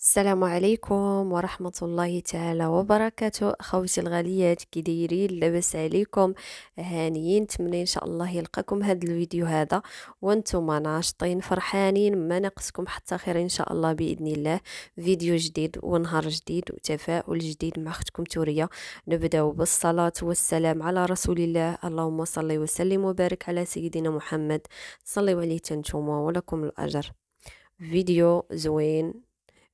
السلام عليكم ورحمة الله تعالى وبركاته أخوتي الغاليات كي لبس لاباس عليكم هانيين نتمنى ان شاء الله يلقاكم هذا الفيديو هذا وانتم ناشطين فرحانين ما نقصكم حتى خير ان شاء الله باذن الله فيديو جديد ونهار جديد وتفاؤل جديد مع اختكم توريا نبداو بالصلاة والسلام على رسول الله اللهم صل وسلم وبارك على سيدنا محمد صلي عليه تنتوما ولكم الاجر فيديو زوين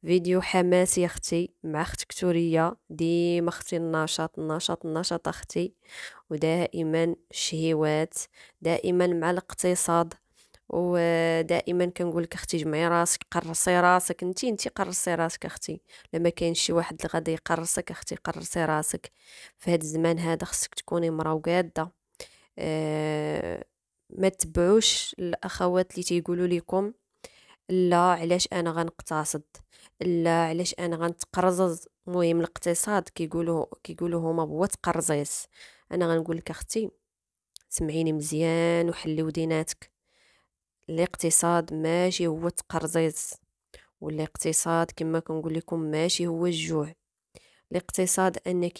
فيديو حماسي اختي مع اختك توريه ديما اختي النشاط النشاط النشاط اختي ودائما شهيوات دائما مع الاقتصاد ودائما كنقول لك اختي جمعي راسك قرصي راسك انتي انتي قرصي راسك اختي لما كاين شي واحد اللي غادي يقرصك اختي قرصي راسك في هذا الزمان هذا خصك تكوني مرا وقاده اه ما تبعوش الاخوات اللي تيقولوا لكم لا علاش انا غنقتصد لا علاش انا غنتقرزز المهم الاقتصاد كيقولوا كيقولوا هما هو تقرزيس انا غنقول لك اختي سمعيني مزيان وحلي وديناتك الاقتصاد ماشي هو التقرزيز والاقتصاد كما كنقول لكم ماشي هو الجوع الاقتصاد انك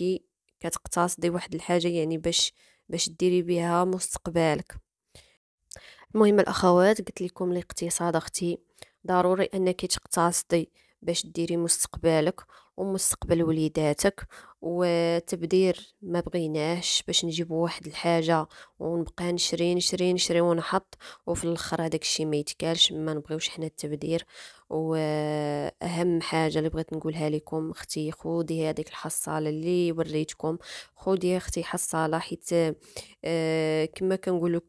كتقتصدي واحد الحاجه يعني باش باش ديري بها مستقبلك المهم الاخوات قلت لكم الاقتصاد اختي ضروري انك تقتصدي باش ديري مستقبلك ومستقبل وليداتك وتبدير ما بغيناهش باش نجيبو واحد الحاجه ونبقى نشري نشري نشري ونحط وفي الاخر هذاك الشيء ما يتكالش ما نبغيوش حنا التبذير واهم حاجه اللي بغيت نقولها لكم اختي خودي هذيك الحصاله اللي وريتكم خودي اختي حصاله حيت آه، كما كنقول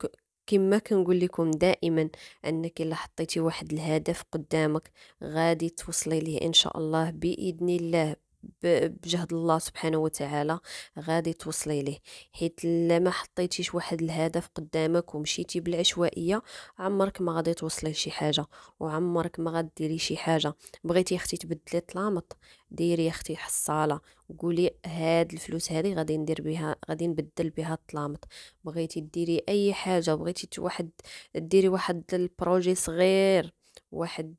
كما كنقول لكم دائما انك الا حطيتي واحد الهدف قدامك غادي توصلي ليه ان شاء الله باذن الله بجهد الله سبحانه وتعالى غادي توصلي ليه حيت ما حطيتيش واحد الهدف قدامك ومشيتي بالعشوائيه عمرك ما غادي توصلي لشي حاجه وعمرك ما غديري شي حاجه بغيتي اختي تبدلي طلامط ديري اختي حصاله وقولي هاد الفلوس هذه غادي ندير بها غادي نبدل بها الطلامط بغيتي ديري اي حاجه بغيتي واحد ديري واحد البروجي صغير واحد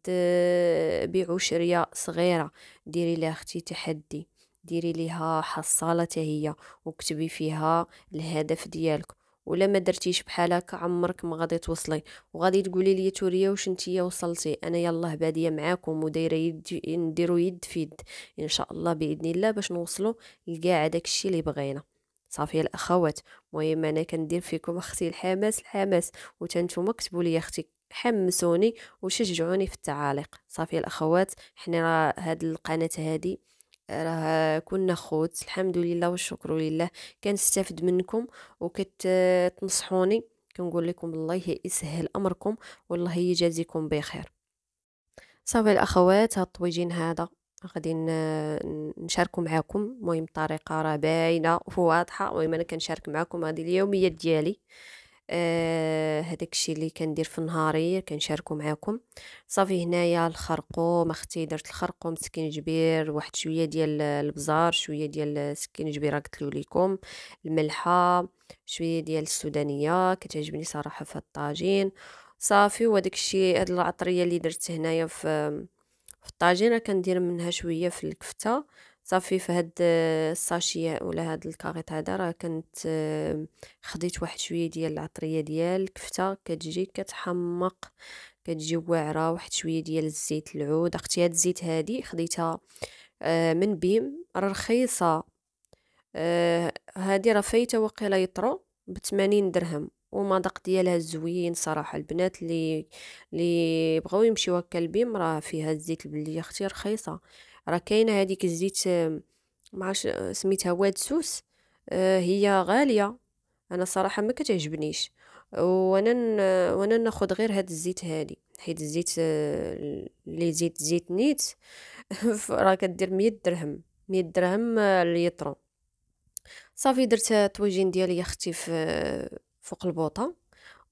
بيعو شريه صغيره ديري لها اختي تحدي ديري ليها حصاله هي وكتبي فيها الهدف ديالك ولا ما درتيش بحال هكا عمرك ما غادي توصلي وغادي تقولي لي توريا واش نتيا وصلتي انا يلاه باديه معاكم ودايره يد نديرو يد في يد ان شاء الله باذن الله باش نوصلوا لكاع داكشي اللي بغينا صافي الاخوات المهم انا كندير فيكم اختي الحماس الحماس نتوما كتبوا لي اختي حمسوني وشجعوني في التعاليق صافي الاخوات حنا راه هاد القناه هادي راه كنا خوت الحمد لله والشكر لله كنستافد منكم وكتنصحوني كنقول لكم الله يسهل امركم والله يجازيكم بخير صافي الاخوات هاد الطويجين هذا غادي نشاركو معاكم المهم الطريقه راه باينه وواضحه المهم انا كنشارك معاكم هذه اليوميه ديالي هذاك آه، الشيء اللي كندير في نهاري كنشاركو معاكم صافي هنايا الخرقوم اختي درت الخرقوم سكين جبير واحد شويه ديال البزار شويه ديال سكينجبيره جبير قلت لكم الملحه شويه ديال السودانيه كتعجبني صراحه في الطاجين صافي وداك الشيء هاد العطريه اللي درت هنايا في في الطاجين كندير منها شويه في الكفته صافي في هاد الساشيه ولا هاد الكاريط هذا راه كنت آه، خديت واحد شويه ديال العطريه ديال الكفته كتجي كتحمق كتجي واعره واحد شويه ديال الزيت العود اختي هاد الزيت هادي خديتها آه، من بيم راه رخيصه آه، هادي راه فايته وقيله يطرو ب 80 درهم ومذاق ديالها زوين صراحه البنات اللي اللي بغاو يمشيو هكا لبيم راه فيها الزيت البلدي اختي رخيصه راه كاينه هذيك الزيت آه، معرفش آه، سميتها واد سوس آه، هي غاليه انا صراحه ما كتعجبنيش وانا وانا ناخذ غير هاد الزيت هادي حيت الزيت اللي زيت زيت نيت راه كدير 100 درهم 100 درهم ليطرو صافي درت الطويجين ديالي اختي فوق البوطه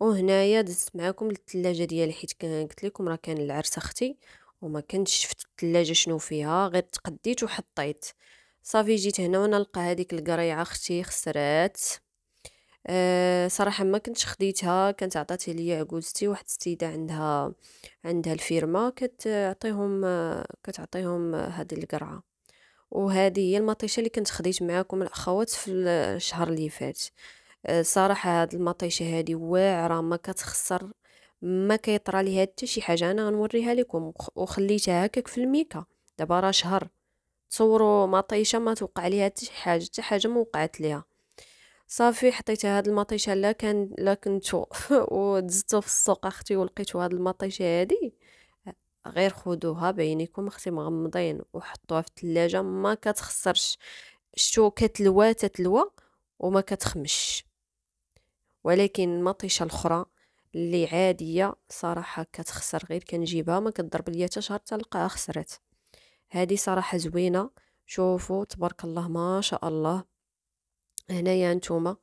وهنايا دزت معاكم الثلاجه ديالي حيت قلت لكم راه كان العرس اختي وما كنتش شفت الثلاجه شنو فيها غير تقديت وحطيت صافي جيت هنا ونلقى هذيك القريعه اختي خسرات أه صراحه ما كنتش خديتها كانت عطاتي لي عقوزتي واحد السيده عندها عندها الفيرما كتعطيهم كتعطيهم هذه القرعه وهذه هي المطيشه اللي كنت خديت معاكم الاخوات في الشهر اللي فات آه، صراحه هاد المطيشه هادي واعره ما كتخسر ما كيطرى ليها حتى شي حاجه انا غنوريها لكم وخليتها هكاك في الميكا دابا راه شهر تصوروا مطيشه ما توقع ليها حتى شي حاجه حتى حاجه ما وقعت ليها صافي حطيتها هاد المطيشه لا كان لا كنتو ودزتو في السوق اختي ولقيتو هاد المطيشه هادي غير خدوها بعينيكم اختي مغمضين وحطوها في الثلاجه ما كتخسرش شتو كتلوى تتلوى وما كتخمش ولكن المطيشه الاخرى اللي عاديه صراحه كتخسر غير كنجيبها ما كتضرب ليا حتى شهر تلقاها خسرت هذه صراحه زوينه شوفوا تبارك الله ما شاء الله هنايا نتوما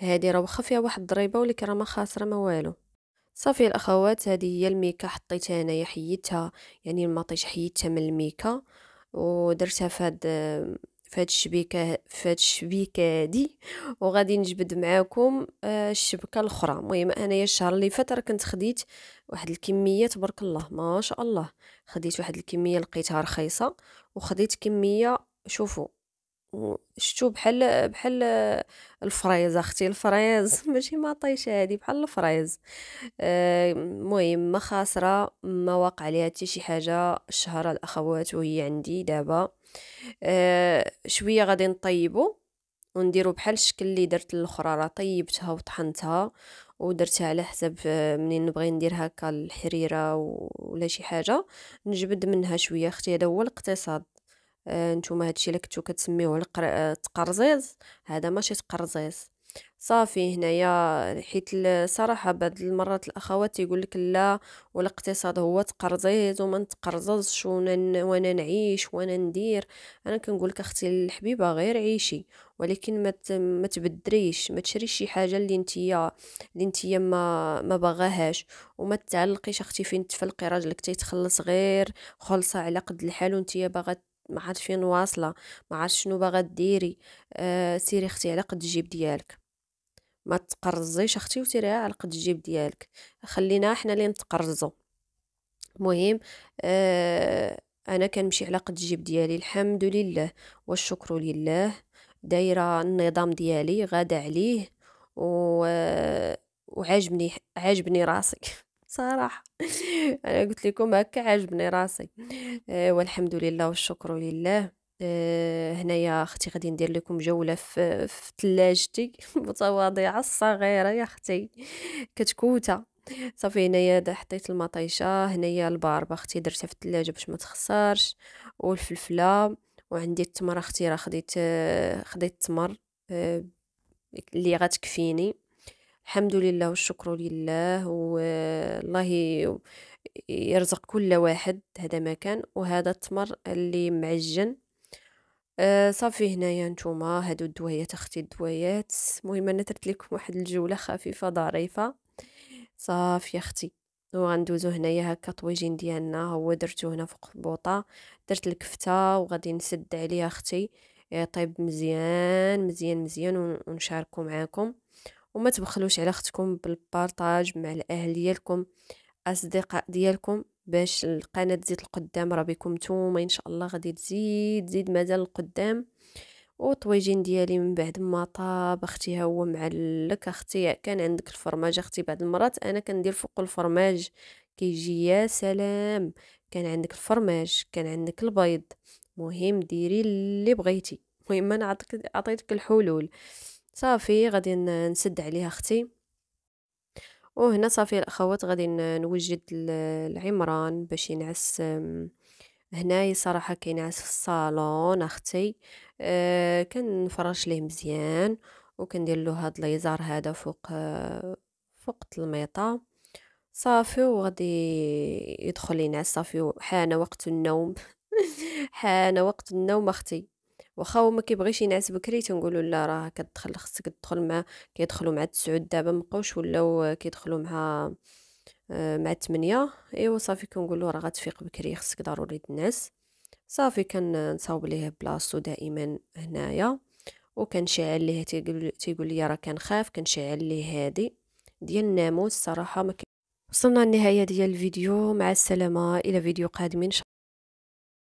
هذه راه واخا فيها واحد الضريبه ولكن راه ما خاسره ما والو صافي الاخوات هذه هي الميكا حطيتها انايا حيدتها يعني المطيش حيدتها من الميكا ودرتها في هاد فهاد الشبيكه فهاد الشبيكه دي وغادي نجبد معاكم آه، الشبكه الاخرى المهم انايا الشهر اللي فات راه كنت خديت واحد الكميه تبارك الله ما شاء الله خديت واحد الكميه لقيتها رخيصه وخديت كميه شوفوا شتو بحال بحال الفريز اختي الفريز ماشي مطيشه هادي بحال الفريز آه، المهم ما خاسره ما واقع ليها حتى شي حاجه الشهر الاخوات وهي عندي دابا آه، شويه غادي نطيبو ونديرو بحال الشكل اللي درت الاخرى راه طيبتها وطحنتها ودرتها على حسب آه، منين نبغي ندير هكا الحريره ولا شي حاجه نجبد منها شويه اختي هذا هو الاقتصاد آه، نتوما هادشي اللي كنتو كتسميوه التقرزيز آه، هذا ماشي تقرزيز صافي هنايا حيت الصراحه بعض المرات الاخوات يقول لك لا والاقتصاد هو تقرزيز وما نتقرززش وانا نعيش وانا ندير انا كنقول لك اختي الحبيبه غير عيشي ولكن ما ما تبدريش ما تشريش شي حاجه اللي نتيا اللي نتيا ما ما باغاهاش وما تعلقيش اختي فين تفلقي راجلك تيتخلص غير خلصه على قد الحال وانتيا باغا ما عادش فين واصله ما عادش شنو باغا ديري آه سيري اختي على قد الجيب ديالك ما تقرزيش اختي وسيري على قد الجيب ديالك خلينا حنا اللي نتقرزو المهم آه انا كنمشي على قد الجيب ديالي الحمد لله والشكر لله دايره النظام ديالي غادا عليه و آه، وعجبني عجبني راسي صراحه انا قلت لكم هكا عاجبني راسي آه، والحمد لله والشكر لله آه، هنايا اختي غادي ندير لكم جوله في ثلاجتي المتواضعه الصغيره يا اختي كتكوته صافي هنايا حطيت المطيشه هنايا الباربه اختي درتها في الثلاجه باش ما تخسرش والفلفله وعندي التمر اختي راه خديت آه، خديت التمر اللي غتكفيني الحمد لله والشكر لله والله يرزق كل واحد هذا مكان وهذا التمر اللي معجن آه صافي هنايا نتوما هادو الدوايات اختي الدوايات المهم انا درت لكم واحد الجوله خفيفه ظريفه صافي اختي وغندوزو هنايا هكا طويجين ديالنا هو درتو هنا فوق البوطه درت الكفته وغادي نسد عليها اختي يطيب مزيان مزيان مزيان ونشاركو معاكم وما تبخلوش على اختكم بالبارطاج مع الاهل ديالكم الاصدقاء ديالكم باش القناه تزيد القدام راه بكم نتوما ان شاء الله غادي تزيد تزيد مازال القدام وطويجين ديالي من بعد ما طاب اختي هو معلك اختي كان عندك الفرماج اختي بعض المرات انا كندير فوق الفرماج كيجي يا سلام كان عندك الفرماج كان عندك البيض مهم ديري اللي بغيتي مهم انا عطيتك الحلول صافي غادي نسد عليها اختي وهنا صافي الاخوات غادي نوجد العمران باش ينعس هنايا صراحة كينعس في الصالون اختي أه كنفرش ليه مزيان وكندير له هاد ليزار هذا فوق آه، فوق الميطه صافي وغادي يدخل ينعس صافي حان وقت النوم حان وقت النوم اختي واخا هو ما كيبغيش ينعس بكري تنقولوا لا راه كتدخل خصك تدخل مع كيدخلوا مع التسعود دابا مبقاوش ولاو كيدخلوا مع آه، مع 8 ايوا صافي كنقولوا راه غتفيق بكري خصك ضروري تنعس صافي كنصاوب ليه بلاصتو دائما هنايا وكنشعل ليه تيقول لي راه كنخاف كنشعل ليه هادي ديال الناموس صراحه ما وصلنا للنهايه ديال الفيديو مع السلامه الى فيديو قادم ان شاء الله